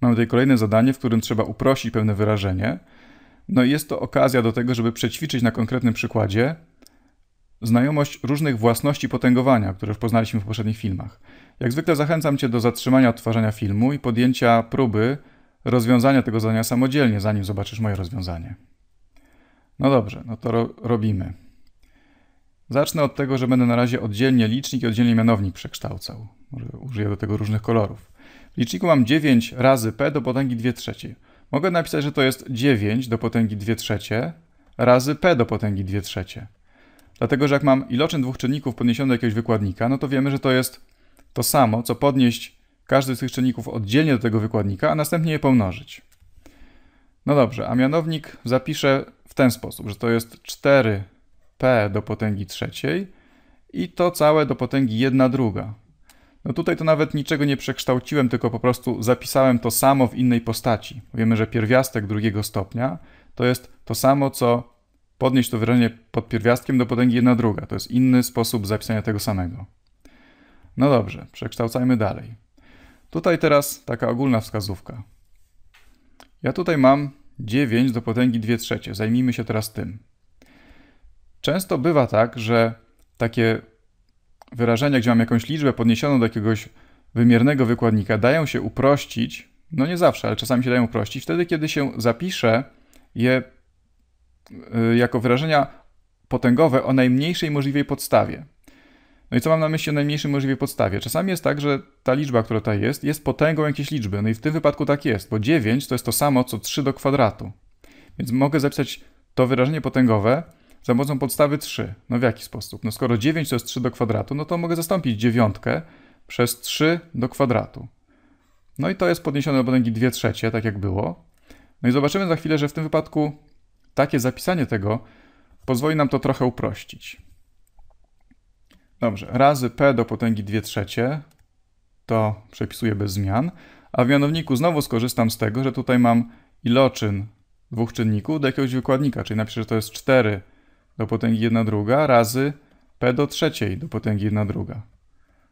Mamy tutaj kolejne zadanie, w którym trzeba uprościć pewne wyrażenie. No i jest to okazja do tego, żeby przećwiczyć na konkretnym przykładzie znajomość różnych własności potęgowania, które już poznaliśmy w poprzednich filmach. Jak zwykle zachęcam Cię do zatrzymania odtwarzania filmu i podjęcia próby rozwiązania tego zadania samodzielnie, zanim zobaczysz moje rozwiązanie. No dobrze, no to ro robimy. Zacznę od tego, że będę na razie oddzielnie licznik i oddzielnie mianownik przekształcał. Może użyję do tego różnych kolorów. W liczniku mam 9 razy p do potęgi 2 trzecie. Mogę napisać, że to jest 9 do potęgi 2 trzecie razy p do potęgi 2 trzecie. Dlatego, że jak mam iloczyn dwóch czynników podniesiony do jakiegoś wykładnika, no to wiemy, że to jest to samo, co podnieść każdy z tych czynników oddzielnie do tego wykładnika, a następnie je pomnożyć. No dobrze, a mianownik zapiszę w ten sposób, że to jest 4p do potęgi trzeciej i to całe do potęgi 1 druga. No tutaj to nawet niczego nie przekształciłem, tylko po prostu zapisałem to samo w innej postaci. Wiemy, że pierwiastek drugiego stopnia to jest to samo, co podnieść to wyrażenie pod pierwiastkiem do potęgi 1 druga. To jest inny sposób zapisania tego samego. No dobrze, przekształcajmy dalej. Tutaj teraz taka ogólna wskazówka. Ja tutaj mam 9 do potęgi 2 trzecie. Zajmijmy się teraz tym. Często bywa tak, że takie wyrażenia, gdzie mam jakąś liczbę podniesioną do jakiegoś wymiernego wykładnika, dają się uprościć, no nie zawsze, ale czasami się dają uprościć, wtedy kiedy się zapisze je y, jako wyrażenia potęgowe o najmniejszej możliwej podstawie. No i co mam na myśli o najmniejszej możliwej podstawie? Czasami jest tak, że ta liczba, która tutaj jest, jest potęgą jakiejś liczby. No i w tym wypadku tak jest, bo 9 to jest to samo co 3 do kwadratu. Więc mogę zapisać to wyrażenie potęgowe za pomocą podstawy 3. No w jaki sposób? No skoro 9 to jest 3 do kwadratu, no to mogę zastąpić dziewiątkę przez 3 do kwadratu. No i to jest podniesione do potęgi 2 trzecie, tak jak było. No i zobaczymy za chwilę, że w tym wypadku takie zapisanie tego pozwoli nam to trochę uprościć. Dobrze, razy p do potęgi 2 trzecie to przepisuję bez zmian, a w mianowniku znowu skorzystam z tego, że tutaj mam iloczyn dwóch czynników do jakiegoś wykładnika, czyli napiszę, że to jest 4 do potęgi 1 druga razy p do trzeciej do potęgi 1 druga.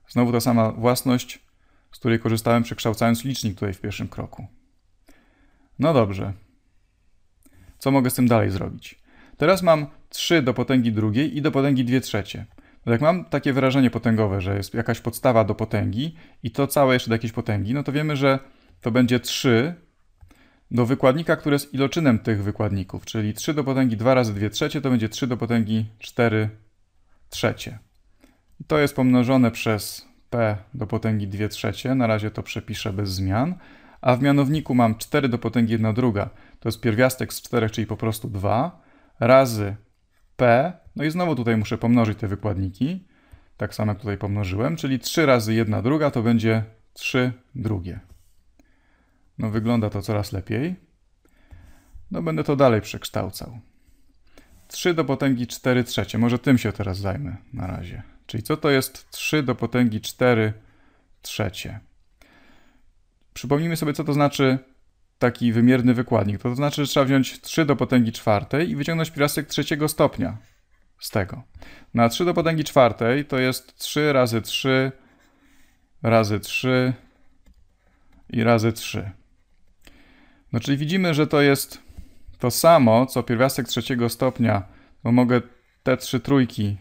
Znowu ta sama własność, z której korzystałem przekształcając licznik tutaj w pierwszym kroku. No dobrze. Co mogę z tym dalej zrobić? Teraz mam 3 do potęgi drugiej i do potęgi 2 trzecie. No jak mam takie wyrażenie potęgowe, że jest jakaś podstawa do potęgi i to całe jeszcze do jakiejś potęgi, no to wiemy, że to będzie 3 do wykładnika, który jest iloczynem tych wykładników, czyli 3 do potęgi 2 razy 2 trzecie to będzie 3 do potęgi 4 trzecie. I to jest pomnożone przez p do potęgi 2 trzecie, na razie to przepiszę bez zmian, a w mianowniku mam 4 do potęgi 1 druga, to jest pierwiastek z 4, czyli po prostu 2, razy p, no i znowu tutaj muszę pomnożyć te wykładniki, tak samo jak tutaj pomnożyłem, czyli 3 razy 1 druga to będzie 3 drugie. No wygląda to coraz lepiej. No będę to dalej przekształcał. 3 do potęgi 4 trzecie. Może tym się teraz zajmę na razie. Czyli co to jest 3 do potęgi 4 trzecie? Przypomnijmy sobie, co to znaczy taki wymierny wykładnik. To, znaczy, że trzeba wziąć 3 do potęgi czwartej i wyciągnąć pierwiastek trzeciego stopnia z tego. Na 3 do potęgi czwartej to jest 3 razy 3 razy 3 i razy 3. No czyli widzimy, że to jest to samo, co pierwiastek trzeciego stopnia, bo mogę te trzy trójki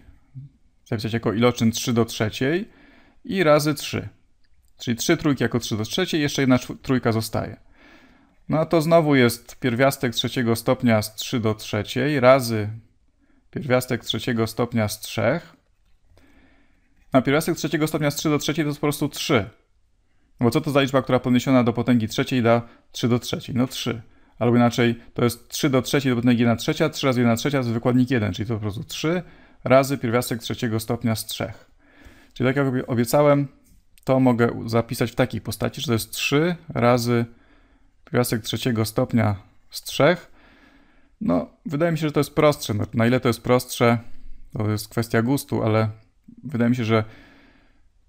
zapisać jako iloczyn 3 do trzeciej i razy 3. Czyli 3 trójki jako 3 do trzeciej, jeszcze jedna trójka zostaje. No a to znowu jest pierwiastek trzeciego stopnia z 3 do trzeciej razy pierwiastek trzeciego stopnia z 3. Na pierwiastek trzeciego stopnia z 3 do trzeciej to jest po prostu 3. Bo co to za liczba, która podniesiona do potęgi trzeciej da 3 do trzeciej? No 3. Albo inaczej, to jest 3 do trzeciej do potęgi 1 trzecia, 3 razy 1 trzecia to jest wykładnik 1, czyli to po prostu 3 razy pierwiastek trzeciego stopnia z 3. Czyli tak jak obiecałem, to mogę zapisać w takiej postaci, że to jest 3 razy pierwiastek trzeciego stopnia z 3. No, wydaje mi się, że to jest prostsze. No, na ile to jest prostsze, to jest kwestia gustu, ale wydaje mi się, że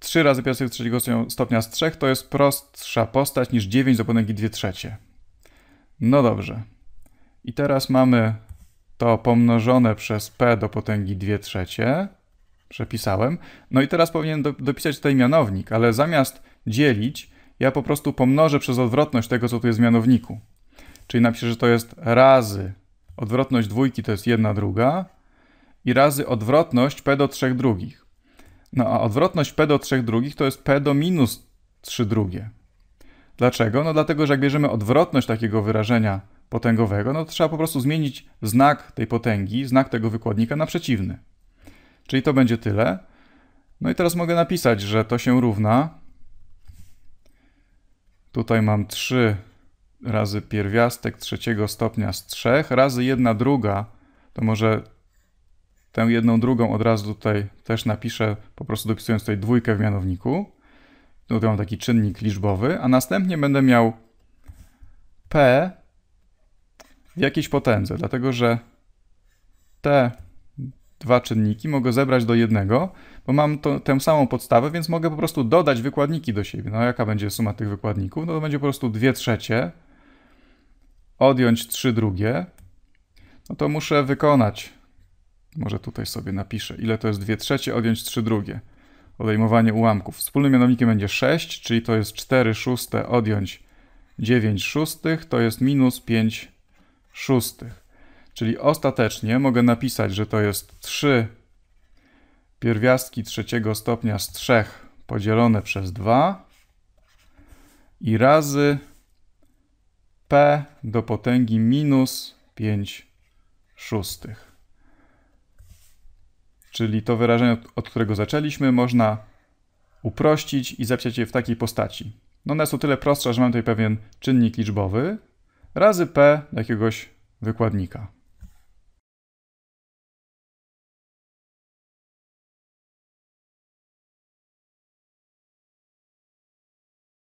3 razy piastek trzeciego stopnia z 3 to jest prostsza postać niż 9 do potęgi 2 trzecie. No dobrze. I teraz mamy to pomnożone przez p do potęgi 2 trzecie. Przepisałem. No i teraz powinien do, dopisać tutaj mianownik, ale zamiast dzielić, ja po prostu pomnożę przez odwrotność tego, co tu jest w mianowniku. Czyli napiszę, że to jest razy odwrotność dwójki to jest jedna druga i razy odwrotność p do trzech drugich. No a odwrotność P do 3 drugich to jest P do minus 3 drugie. Dlaczego? No dlatego, że jak bierzemy odwrotność takiego wyrażenia potęgowego, no to trzeba po prostu zmienić znak tej potęgi, znak tego wykładnika na przeciwny. Czyli to będzie tyle. No i teraz mogę napisać, że to się równa. Tutaj mam 3 razy pierwiastek trzeciego stopnia z 3 razy 1 druga. To może tę jedną drugą od razu tutaj też napiszę, po prostu dopisując tutaj dwójkę w mianowniku. Tutaj mam taki czynnik liczbowy, a następnie będę miał p w jakiejś potędze, dlatego że te dwa czynniki mogę zebrać do jednego, bo mam to, tę samą podstawę, więc mogę po prostu dodać wykładniki do siebie. No jaka będzie suma tych wykładników? No to będzie po prostu 2 trzecie, odjąć 3 drugie. No to muszę wykonać może tutaj sobie napiszę, ile to jest 2 trzecie, odjąć 3 drugie. Odejmowanie ułamków. Wspólnym mianownikiem będzie 6, czyli to jest 4 szóste, odjąć 9 szóstych, to jest minus 5 szóstych. Czyli ostatecznie mogę napisać, że to jest 3 pierwiastki trzeciego stopnia z 3 podzielone przez 2 i razy p do potęgi minus 5 szóstych czyli to wyrażenie, od którego zaczęliśmy, można uprościć i zapisać je w takiej postaci. No ona o tyle prostsze, że mam tutaj pewien czynnik liczbowy razy p jakiegoś wykładnika.